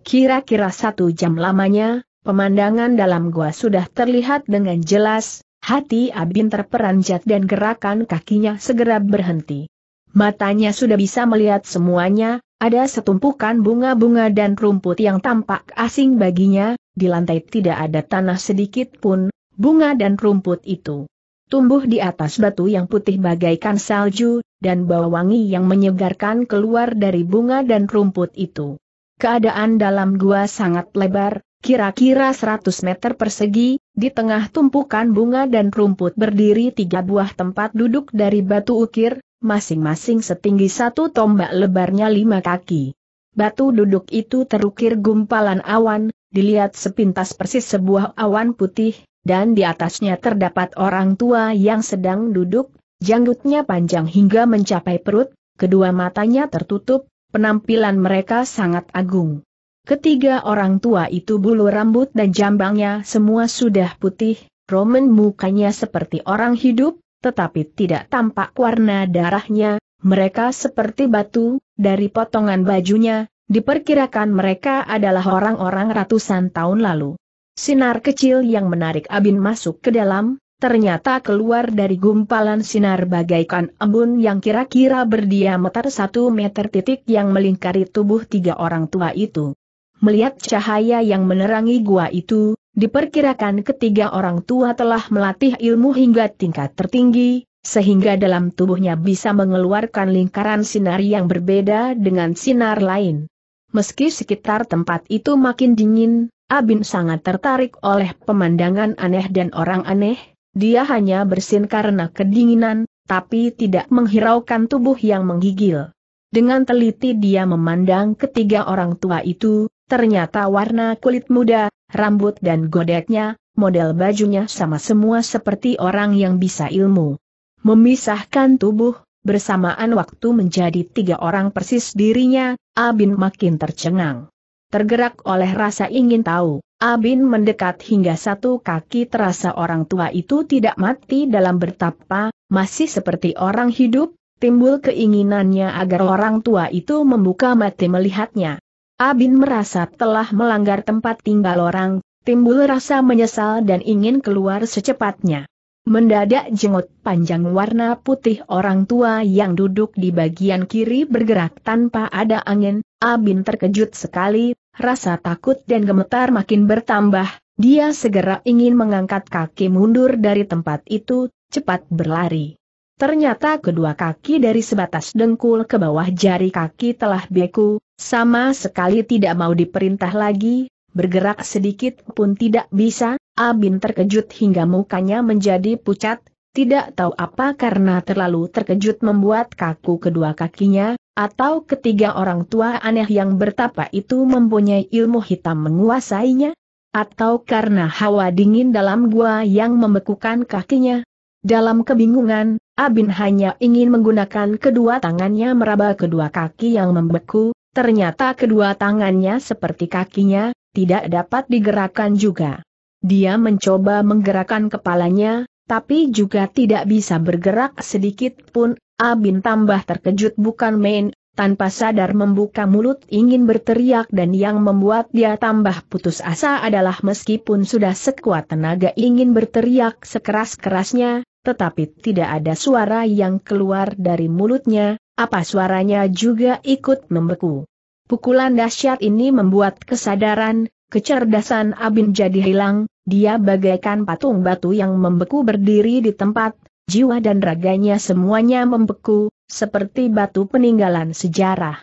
Kira-kira satu jam lamanya, Pemandangan dalam gua sudah terlihat dengan jelas, hati Abin terperanjat dan gerakan kakinya segera berhenti. Matanya sudah bisa melihat semuanya, ada setumpukan bunga-bunga dan rumput yang tampak asing baginya, di lantai tidak ada tanah sedikit pun, bunga dan rumput itu tumbuh di atas batu yang putih bagaikan salju, dan bau wangi yang menyegarkan keluar dari bunga dan rumput itu. Keadaan dalam gua sangat lebar, kira-kira 100 meter persegi, di tengah tumpukan bunga dan rumput berdiri tiga buah tempat duduk dari batu ukir, masing-masing setinggi satu tombak lebarnya lima kaki. Batu duduk itu terukir gumpalan awan, dilihat sepintas persis sebuah awan putih, dan di atasnya terdapat orang tua yang sedang duduk, janggutnya panjang hingga mencapai perut, kedua matanya tertutup, penampilan mereka sangat agung. Ketiga orang tua itu bulu rambut dan jambangnya semua sudah putih, Roman mukanya seperti orang hidup, tetapi tidak tampak warna darahnya, mereka seperti batu, dari potongan bajunya, diperkirakan mereka adalah orang-orang ratusan tahun lalu. Sinar kecil yang menarik Abin masuk ke dalam, ternyata keluar dari gumpalan sinar bagaikan embun yang kira-kira berdiameter satu meter titik yang melingkari tubuh tiga orang tua itu. Melihat cahaya yang menerangi gua itu, diperkirakan ketiga orang tua telah melatih ilmu hingga tingkat tertinggi, sehingga dalam tubuhnya bisa mengeluarkan lingkaran sinar yang berbeda dengan sinar lain. Meski sekitar tempat itu makin dingin, Abin sangat tertarik oleh pemandangan aneh dan orang aneh, dia hanya bersin karena kedinginan, tapi tidak menghiraukan tubuh yang menggigil. Dengan teliti dia memandang ketiga orang tua itu, Ternyata warna kulit muda, rambut dan godetnya, model bajunya sama semua seperti orang yang bisa ilmu. Memisahkan tubuh, bersamaan waktu menjadi tiga orang persis dirinya, Abin makin tercengang. Tergerak oleh rasa ingin tahu, Abin mendekat hingga satu kaki terasa orang tua itu tidak mati dalam bertapa, masih seperti orang hidup, timbul keinginannya agar orang tua itu membuka mati melihatnya. Abin merasa telah melanggar tempat tinggal orang, timbul rasa menyesal dan ingin keluar secepatnya. Mendadak jenggot panjang warna putih orang tua yang duduk di bagian kiri bergerak tanpa ada angin, Abin terkejut sekali, rasa takut dan gemetar makin bertambah, dia segera ingin mengangkat kaki mundur dari tempat itu, cepat berlari. Ternyata kedua kaki dari sebatas dengkul ke bawah jari kaki telah beku, sama sekali tidak mau diperintah lagi, bergerak sedikit pun tidak bisa, Abin terkejut hingga mukanya menjadi pucat, tidak tahu apa karena terlalu terkejut membuat kaku kedua kakinya, atau ketiga orang tua aneh yang bertapa itu mempunyai ilmu hitam menguasainya, atau karena hawa dingin dalam gua yang membekukan kakinya. Dalam kebingungan, Abin hanya ingin menggunakan kedua tangannya meraba kedua kaki yang membeku, Ternyata kedua tangannya seperti kakinya, tidak dapat digerakkan juga. Dia mencoba menggerakkan kepalanya, tapi juga tidak bisa bergerak sedikit pun. Abin tambah terkejut bukan main, tanpa sadar membuka mulut ingin berteriak dan yang membuat dia tambah putus asa adalah meskipun sudah sekuat tenaga ingin berteriak sekeras-kerasnya, tetapi tidak ada suara yang keluar dari mulutnya, apa suaranya juga ikut membeku. Pukulan dahsyat ini membuat kesadaran, kecerdasan Abin jadi hilang, dia bagaikan patung batu yang membeku berdiri di tempat, jiwa dan raganya semuanya membeku, seperti batu peninggalan sejarah.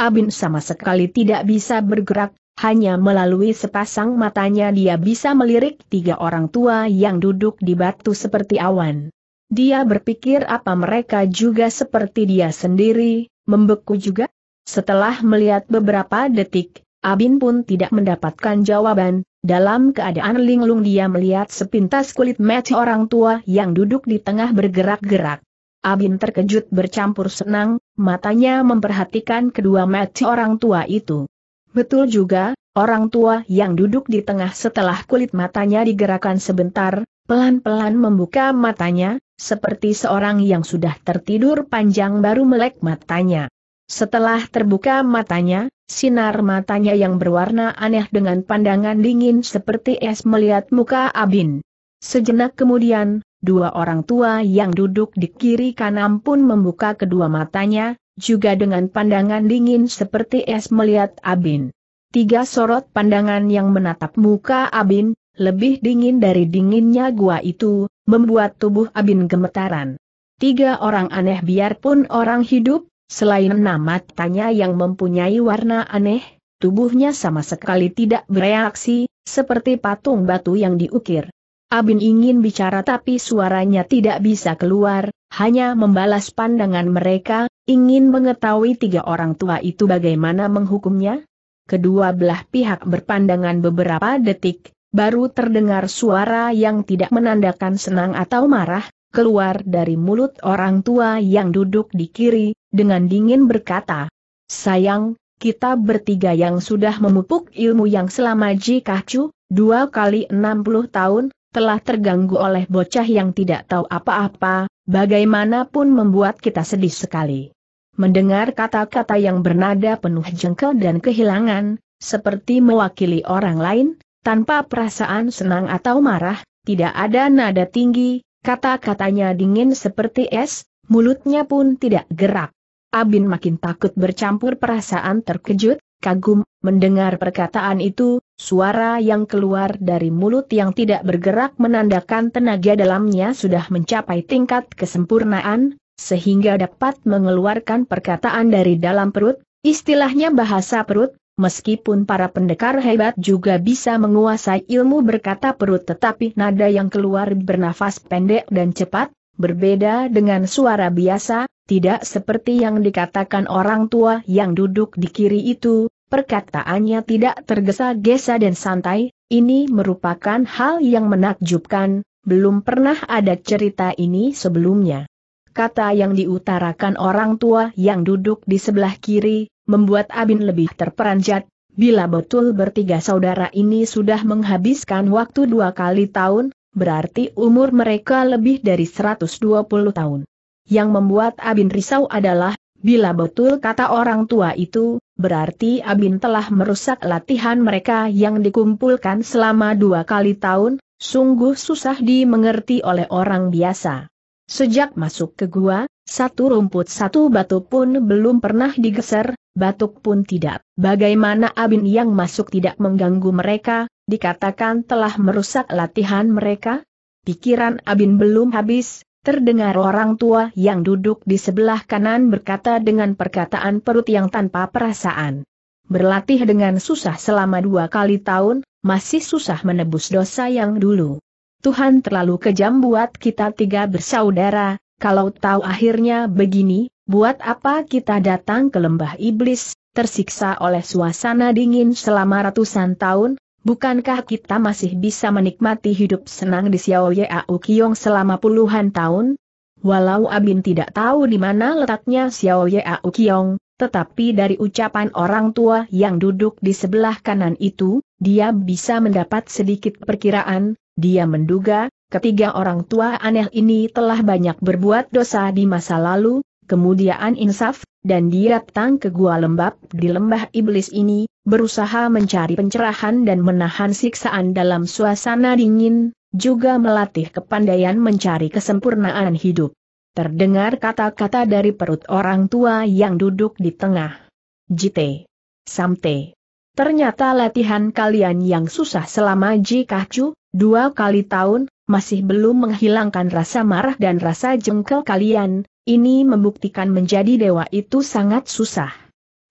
Abin sama sekali tidak bisa bergerak, hanya melalui sepasang matanya dia bisa melirik tiga orang tua yang duduk di batu seperti awan. Dia berpikir apa mereka juga seperti dia sendiri, membeku juga? Setelah melihat beberapa detik, Abin pun tidak mendapatkan jawaban, dalam keadaan linglung dia melihat sepintas kulit mati orang tua yang duduk di tengah bergerak-gerak. Abin terkejut bercampur senang, matanya memperhatikan kedua mati orang tua itu. Betul juga, Orang tua yang duduk di tengah setelah kulit matanya digerakkan sebentar, pelan-pelan membuka matanya, seperti seorang yang sudah tertidur panjang baru melek matanya. Setelah terbuka matanya, sinar matanya yang berwarna aneh dengan pandangan dingin seperti es melihat muka Abin. Sejenak kemudian, dua orang tua yang duduk di kiri kanan pun membuka kedua matanya, juga dengan pandangan dingin seperti es melihat Abin. Tiga sorot pandangan yang menatap muka Abin, lebih dingin dari dinginnya gua itu, membuat tubuh Abin gemetaran. Tiga orang aneh biarpun orang hidup, selain enam matanya yang mempunyai warna aneh, tubuhnya sama sekali tidak bereaksi, seperti patung batu yang diukir. Abin ingin bicara tapi suaranya tidak bisa keluar, hanya membalas pandangan mereka, ingin mengetahui tiga orang tua itu bagaimana menghukumnya? Kedua belah pihak berpandangan beberapa detik, baru terdengar suara yang tidak menandakan senang atau marah, keluar dari mulut orang tua yang duduk di kiri, dengan dingin berkata, Sayang, kita bertiga yang sudah memupuk ilmu yang selama Kacu, dua kali enam puluh tahun, telah terganggu oleh bocah yang tidak tahu apa-apa, bagaimanapun membuat kita sedih sekali. Mendengar kata-kata yang bernada penuh jengkel dan kehilangan, seperti mewakili orang lain, tanpa perasaan senang atau marah, tidak ada nada tinggi, kata-katanya dingin seperti es, mulutnya pun tidak gerak. Abin makin takut bercampur perasaan terkejut, kagum, mendengar perkataan itu, suara yang keluar dari mulut yang tidak bergerak menandakan tenaga dalamnya sudah mencapai tingkat kesempurnaan, sehingga dapat mengeluarkan perkataan dari dalam perut, istilahnya bahasa perut, meskipun para pendekar hebat juga bisa menguasai ilmu berkata perut tetapi nada yang keluar bernafas pendek dan cepat, berbeda dengan suara biasa, tidak seperti yang dikatakan orang tua yang duduk di kiri itu, perkataannya tidak tergesa-gesa dan santai, ini merupakan hal yang menakjubkan, belum pernah ada cerita ini sebelumnya. Kata yang diutarakan orang tua yang duduk di sebelah kiri, membuat Abin lebih terperanjat, bila betul bertiga saudara ini sudah menghabiskan waktu dua kali tahun, berarti umur mereka lebih dari 120 tahun. Yang membuat Abin risau adalah, bila betul kata orang tua itu, berarti Abin telah merusak latihan mereka yang dikumpulkan selama dua kali tahun, sungguh susah dimengerti oleh orang biasa. Sejak masuk ke gua, satu rumput satu batu pun belum pernah digeser, batuk pun tidak. Bagaimana Abin yang masuk tidak mengganggu mereka, dikatakan telah merusak latihan mereka? Pikiran Abin belum habis, terdengar orang tua yang duduk di sebelah kanan berkata dengan perkataan perut yang tanpa perasaan. Berlatih dengan susah selama dua kali tahun, masih susah menebus dosa yang dulu. Tuhan terlalu kejam buat kita tiga bersaudara, kalau tahu akhirnya begini, Buat apa kita datang ke lembah iblis, tersiksa oleh suasana dingin selama ratusan tahun, bukankah kita masih bisa menikmati hidup senang di Xiao Yeau Kiong selama puluhan tahun? Walau Abin tidak tahu di mana letaknya Xiao Yeau Kiong, tetapi dari ucapan orang tua yang duduk di sebelah kanan itu, dia bisa mendapat sedikit perkiraan, dia menduga, ketiga orang tua aneh ini telah banyak berbuat dosa di masa lalu, kemudian insaf, dan dia datang ke gua lembab di lembah iblis ini, berusaha mencari pencerahan dan menahan siksaan dalam suasana dingin, juga melatih kepandaian mencari kesempurnaan hidup. Terdengar kata-kata dari perut orang tua yang duduk di tengah. Jite. Samte. Ternyata latihan kalian yang susah selama Jikahcu, dua kali tahun, masih belum menghilangkan rasa marah dan rasa jengkel kalian, ini membuktikan menjadi dewa itu sangat susah.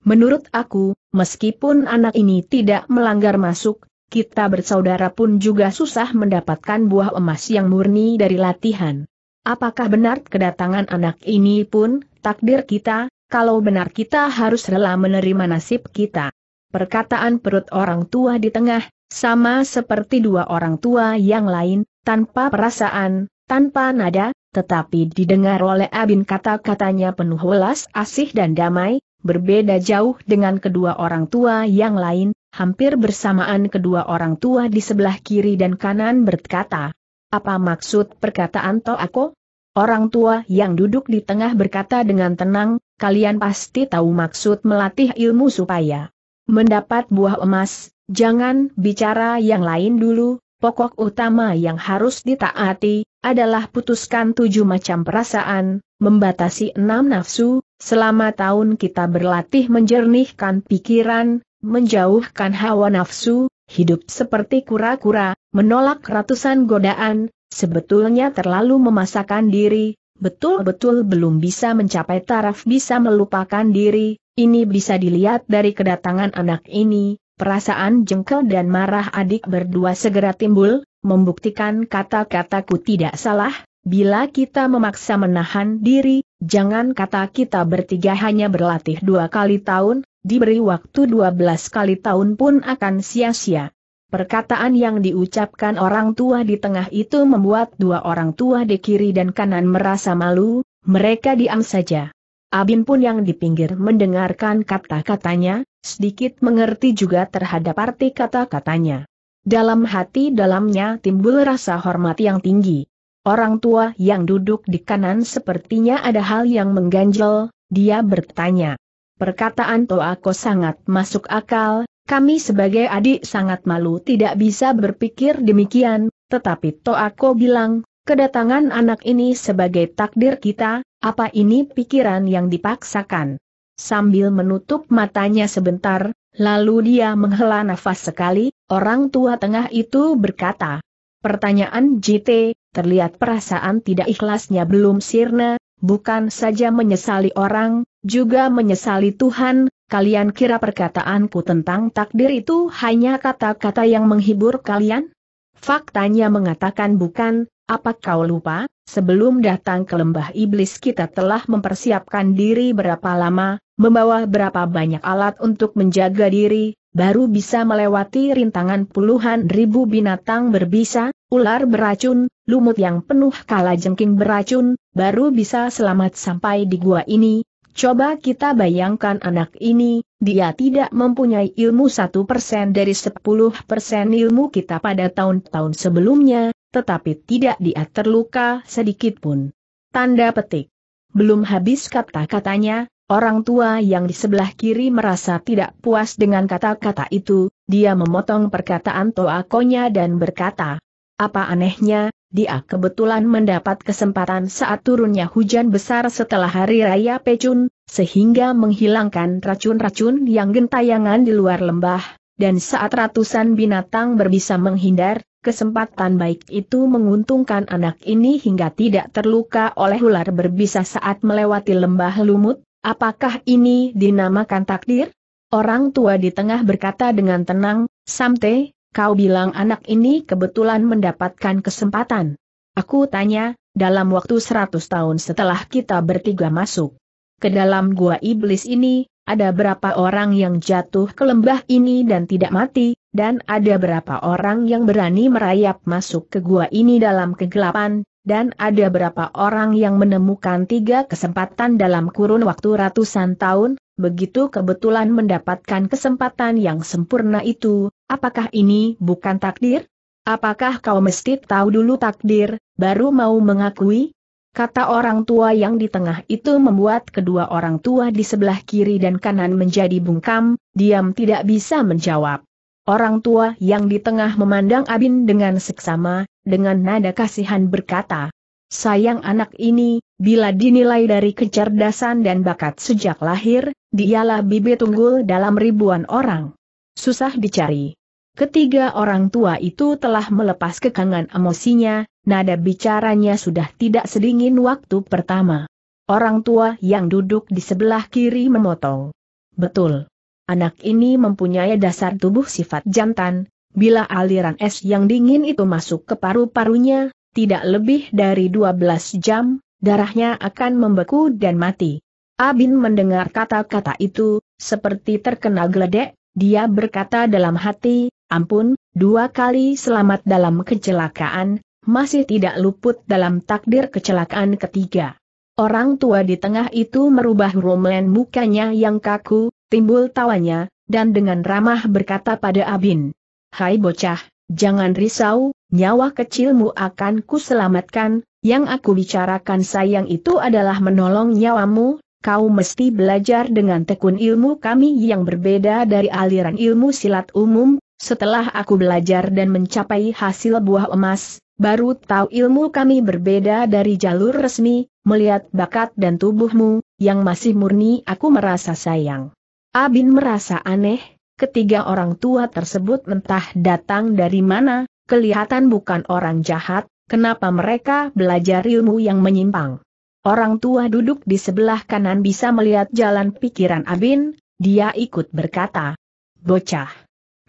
Menurut aku, meskipun anak ini tidak melanggar masuk, kita bersaudara pun juga susah mendapatkan buah emas yang murni dari latihan. Apakah benar kedatangan anak ini pun takdir kita, kalau benar kita harus rela menerima nasib kita? Perkataan perut orang tua di tengah, sama seperti dua orang tua yang lain, tanpa perasaan, tanpa nada, tetapi didengar oleh Abin kata-katanya penuh welas asih dan damai, berbeda jauh dengan kedua orang tua yang lain, hampir bersamaan kedua orang tua di sebelah kiri dan kanan berkata. Apa maksud perkataan Toako? Orang tua yang duduk di tengah berkata dengan tenang, kalian pasti tahu maksud melatih ilmu supaya mendapat buah emas, jangan bicara yang lain dulu, pokok utama yang harus ditaati, adalah putuskan tujuh macam perasaan, membatasi enam nafsu, selama tahun kita berlatih menjernihkan pikiran, menjauhkan hawa nafsu, hidup seperti kura-kura, menolak ratusan godaan, sebetulnya terlalu memasakkan diri, betul-betul belum bisa mencapai taraf bisa melupakan diri, ini bisa dilihat dari kedatangan anak ini, Perasaan jengkel dan marah adik berdua segera timbul, membuktikan kata-kataku tidak salah, bila kita memaksa menahan diri, jangan kata kita bertiga hanya berlatih dua kali tahun, diberi waktu dua belas kali tahun pun akan sia-sia. Perkataan yang diucapkan orang tua di tengah itu membuat dua orang tua di kiri dan kanan merasa malu, mereka diam saja. Abin pun yang di pinggir mendengarkan kata-katanya, sedikit mengerti juga terhadap arti kata-katanya. Dalam hati dalamnya timbul rasa hormat yang tinggi. Orang tua yang duduk di kanan sepertinya ada hal yang mengganjal, dia bertanya. Perkataan Toa Toako sangat masuk akal, kami sebagai adik sangat malu tidak bisa berpikir demikian, tetapi Toa Toako bilang, kedatangan anak ini sebagai takdir kita, apa ini pikiran yang dipaksakan? sambil menutup matanya sebentar, lalu dia menghela nafas sekali, orang tua tengah itu berkata. Pertanyaan JT, terlihat perasaan tidak ikhlasnya belum sirna, bukan saja menyesali orang, juga menyesali Tuhan, kalian kira perkataanku tentang takdir itu hanya kata-kata yang menghibur kalian? Faktanya mengatakan bukan, apa kau lupa? Sebelum datang ke lembah iblis kita telah mempersiapkan diri berapa lama, membawa berapa banyak alat untuk menjaga diri, baru bisa melewati rintangan puluhan ribu binatang berbisa, ular beracun, lumut yang penuh kala jengking beracun, baru bisa selamat sampai di gua ini. Coba kita bayangkan anak ini, dia tidak mempunyai ilmu satu dari sepuluh persen ilmu kita pada tahun-tahun sebelumnya, tetapi tidak dia terluka sedikit pun. Tanda petik. Belum habis kata-katanya, orang tua yang di sebelah kiri merasa tidak puas dengan kata-kata itu, dia memotong perkataan Toakonya dan berkata, apa anehnya, dia kebetulan mendapat kesempatan saat turunnya hujan besar setelah hari raya Pecun, sehingga menghilangkan racun-racun yang gentayangan di luar lembah, dan saat ratusan binatang berbisa menghindar, kesempatan baik itu menguntungkan anak ini hingga tidak terluka oleh ular berbisa saat melewati lembah lumut, apakah ini dinamakan takdir? Orang tua di tengah berkata dengan tenang, Samte, kau bilang anak ini kebetulan mendapatkan kesempatan. Aku tanya, dalam waktu seratus tahun setelah kita bertiga masuk ke dalam gua iblis ini, ada berapa orang yang jatuh ke lembah ini dan tidak mati, dan ada berapa orang yang berani merayap masuk ke gua ini dalam kegelapan, dan ada berapa orang yang menemukan tiga kesempatan dalam kurun waktu ratusan tahun, begitu kebetulan mendapatkan kesempatan yang sempurna itu, apakah ini bukan takdir? Apakah kau mesti tahu dulu takdir, baru mau mengakui? Kata orang tua yang di tengah itu membuat kedua orang tua di sebelah kiri dan kanan menjadi bungkam, diam tidak bisa menjawab. Orang tua yang di tengah memandang Abin dengan seksama, dengan nada kasihan berkata, Sayang anak ini, bila dinilai dari kecerdasan dan bakat sejak lahir, dialah bibit unggul dalam ribuan orang. Susah dicari. Ketiga orang tua itu telah melepas kekangan emosinya, nada bicaranya sudah tidak sedingin waktu pertama. Orang tua yang duduk di sebelah kiri memotong. Betul. Anak ini mempunyai dasar tubuh sifat jantan, bila aliran es yang dingin itu masuk ke paru-parunya, tidak lebih dari 12 jam, darahnya akan membeku dan mati. Abin mendengar kata-kata itu, seperti terkena geledek, dia berkata dalam hati, ampun, dua kali selamat dalam kecelakaan, masih tidak luput dalam takdir kecelakaan ketiga. Orang tua di tengah itu merubah roman mukanya yang kaku, timbul tawanya, dan dengan ramah berkata pada Abin. Hai bocah, jangan risau, nyawa kecilmu akan kuselamatkan, yang aku bicarakan sayang itu adalah menolong nyawamu, kau mesti belajar dengan tekun ilmu kami yang berbeda dari aliran ilmu silat umum, setelah aku belajar dan mencapai hasil buah emas, baru tahu ilmu kami berbeda dari jalur resmi, melihat bakat dan tubuhmu, yang masih murni aku merasa sayang. Abin merasa aneh, ketiga orang tua tersebut mentah datang dari mana, kelihatan bukan orang jahat, kenapa mereka belajar ilmu yang menyimpang. Orang tua duduk di sebelah kanan bisa melihat jalan pikiran Abin, dia ikut berkata, Bocah,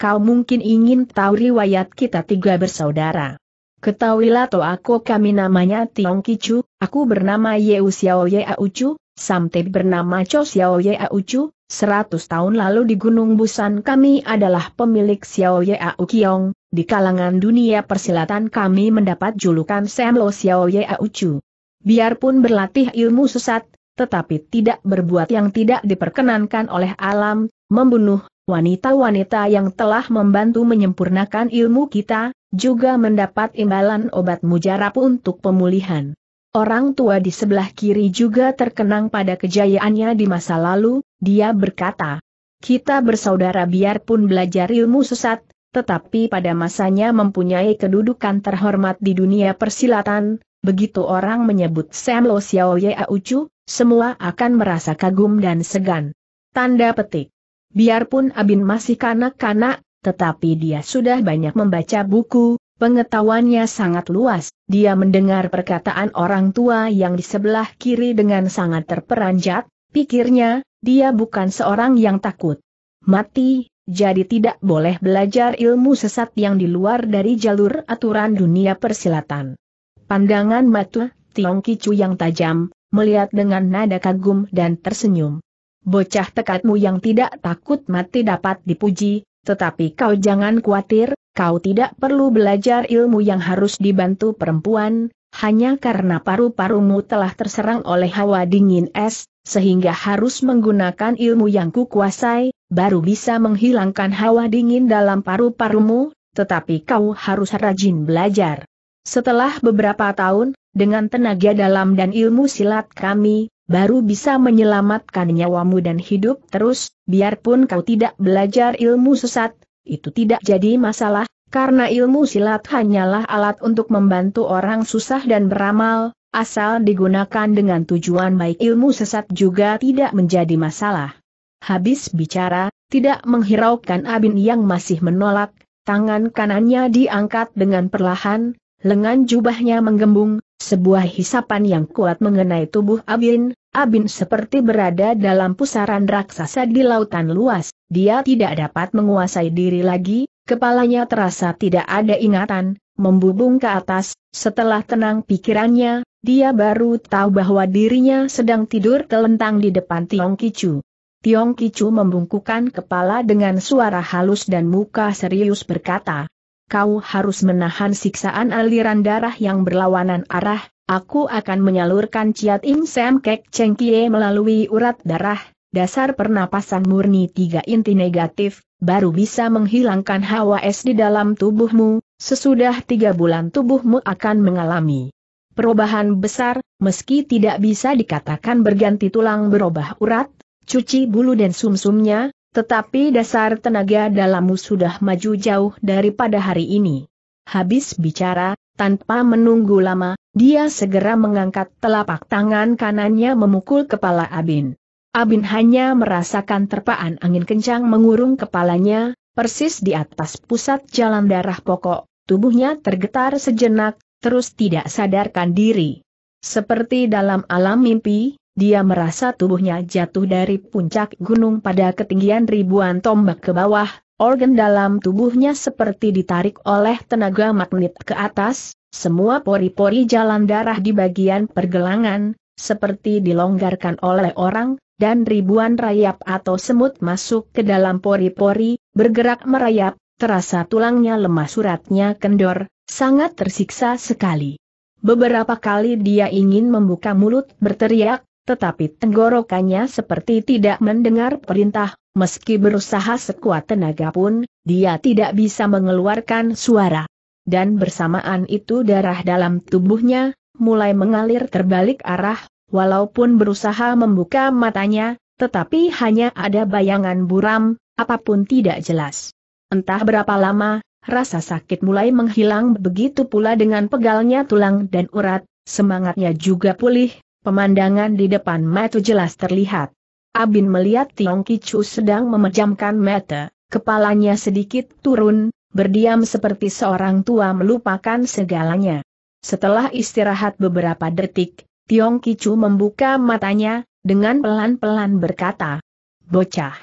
kau mungkin ingin tahu riwayat kita tiga bersaudara. Ketahuilah to aku kami namanya Tiong Kicu, aku bernama Yeu Xiao Ye Aucu, Samte bernama Cho Xiao Ye Aucu, seratus tahun lalu di Gunung Busan kami adalah pemilik Xiao Ye Aukiong, di kalangan dunia persilatan kami mendapat julukan Sam Lo Xiao Ye Aucu. Biarpun berlatih ilmu sesat, tetapi tidak berbuat yang tidak diperkenankan oleh alam, membunuh, wanita-wanita yang telah membantu menyempurnakan ilmu kita, juga mendapat imbalan obat mujarab untuk pemulihan. Orang tua di sebelah kiri juga terkenang pada kejayaannya di masa lalu, dia berkata, kita bersaudara biarpun belajar ilmu sesat, tetapi pada masanya mempunyai kedudukan terhormat di dunia persilatan, begitu orang menyebut Sam Lo Xiao Ye A Ucu, semua akan merasa kagum dan segan. Tanda petik. Biarpun Abin masih kanak-kanak, tetapi dia sudah banyak membaca buku, pengetahuannya sangat luas, dia mendengar perkataan orang tua yang di sebelah kiri dengan sangat terperanjat, pikirnya, dia bukan seorang yang takut mati, jadi tidak boleh belajar ilmu sesat yang di luar dari jalur aturan dunia persilatan. Pandangan matu, Tiong Kicu yang tajam, melihat dengan nada kagum dan tersenyum. Bocah tekadmu yang tidak takut mati dapat dipuji, tetapi kau jangan khawatir, kau tidak perlu belajar ilmu yang harus dibantu perempuan, hanya karena paru-parumu telah terserang oleh hawa dingin es, sehingga harus menggunakan ilmu yang kukuasai, baru bisa menghilangkan hawa dingin dalam paru-parumu, tetapi kau harus rajin belajar. Setelah beberapa tahun, dengan tenaga dalam dan ilmu silat kami, baru bisa menyelamatkan nyawamu dan hidup terus, biarpun kau tidak belajar ilmu sesat, itu tidak jadi masalah, karena ilmu silat hanyalah alat untuk membantu orang susah dan beramal, asal digunakan dengan tujuan baik ilmu sesat juga tidak menjadi masalah. Habis bicara, tidak menghiraukan Abin yang masih menolak, tangan kanannya diangkat dengan perlahan, Lengan jubahnya menggembung, sebuah hisapan yang kuat mengenai tubuh Abin, Abin seperti berada dalam pusaran raksasa di lautan luas, dia tidak dapat menguasai diri lagi, kepalanya terasa tidak ada ingatan, membubung ke atas, setelah tenang pikirannya, dia baru tahu bahwa dirinya sedang tidur telentang di depan Tiong Kicu. Tiong Kicu membungkukan kepala dengan suara halus dan muka serius berkata, kau harus menahan siksaan aliran darah yang berlawanan arah, aku akan menyalurkan ciat Im Sam Kek ceng Kie melalui urat darah, dasar pernapasan murni tiga inti negatif, baru bisa menghilangkan hawa es di dalam tubuhmu, sesudah tiga bulan tubuhmu akan mengalami perubahan besar, meski tidak bisa dikatakan berganti tulang berubah urat, cuci bulu dan sumsumnya, tetapi dasar tenaga dalammu sudah maju jauh daripada hari ini. Habis bicara, tanpa menunggu lama, dia segera mengangkat telapak tangan kanannya memukul kepala Abin. Abin hanya merasakan terpaan angin kencang mengurung kepalanya, persis di atas pusat jalan darah pokok, tubuhnya tergetar sejenak, terus tidak sadarkan diri. Seperti dalam alam mimpi, dia merasa tubuhnya jatuh dari puncak gunung pada ketinggian ribuan tombak ke bawah, organ dalam tubuhnya seperti ditarik oleh tenaga magnet ke atas, semua pori-pori jalan darah di bagian pergelangan, seperti dilonggarkan oleh orang, dan ribuan rayap atau semut masuk ke dalam pori-pori, bergerak merayap, terasa tulangnya lemah suratnya kendor, sangat tersiksa sekali. Beberapa kali dia ingin membuka mulut berteriak, tetapi tenggorokannya seperti tidak mendengar perintah, meski berusaha sekuat tenaga pun, dia tidak bisa mengeluarkan suara. Dan bersamaan itu darah dalam tubuhnya, mulai mengalir terbalik arah, walaupun berusaha membuka matanya, tetapi hanya ada bayangan buram, apapun tidak jelas. Entah berapa lama, rasa sakit mulai menghilang begitu pula dengan pegalnya tulang dan urat, semangatnya juga pulih, pemandangan di depan mata jelas terlihat. Abin melihat Tiong Kicu sedang memejamkan mata, kepalanya sedikit turun, berdiam seperti seorang tua melupakan segalanya. Setelah istirahat beberapa detik, Tiong Kicu membuka matanya, dengan pelan-pelan berkata, Bocah.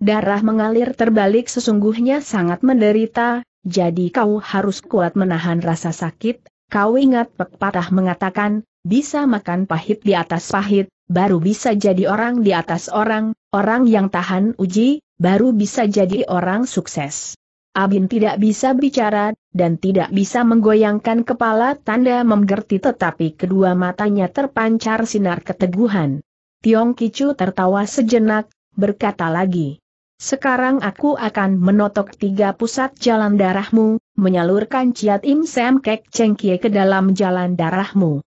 Darah mengalir terbalik sesungguhnya sangat menderita, jadi kau harus kuat menahan rasa sakit, kau ingat pepatah mengatakan, bisa makan pahit di atas pahit, baru bisa jadi orang di atas orang, orang yang tahan uji, baru bisa jadi orang sukses. Abin tidak bisa bicara, dan tidak bisa menggoyangkan kepala tanda menggerti tetapi kedua matanya terpancar sinar keteguhan. Tiong Kicu tertawa sejenak, berkata lagi. Sekarang aku akan menotok tiga pusat jalan darahmu, menyalurkan ciat Im Sam Kek Cheng Kie ke dalam jalan darahmu.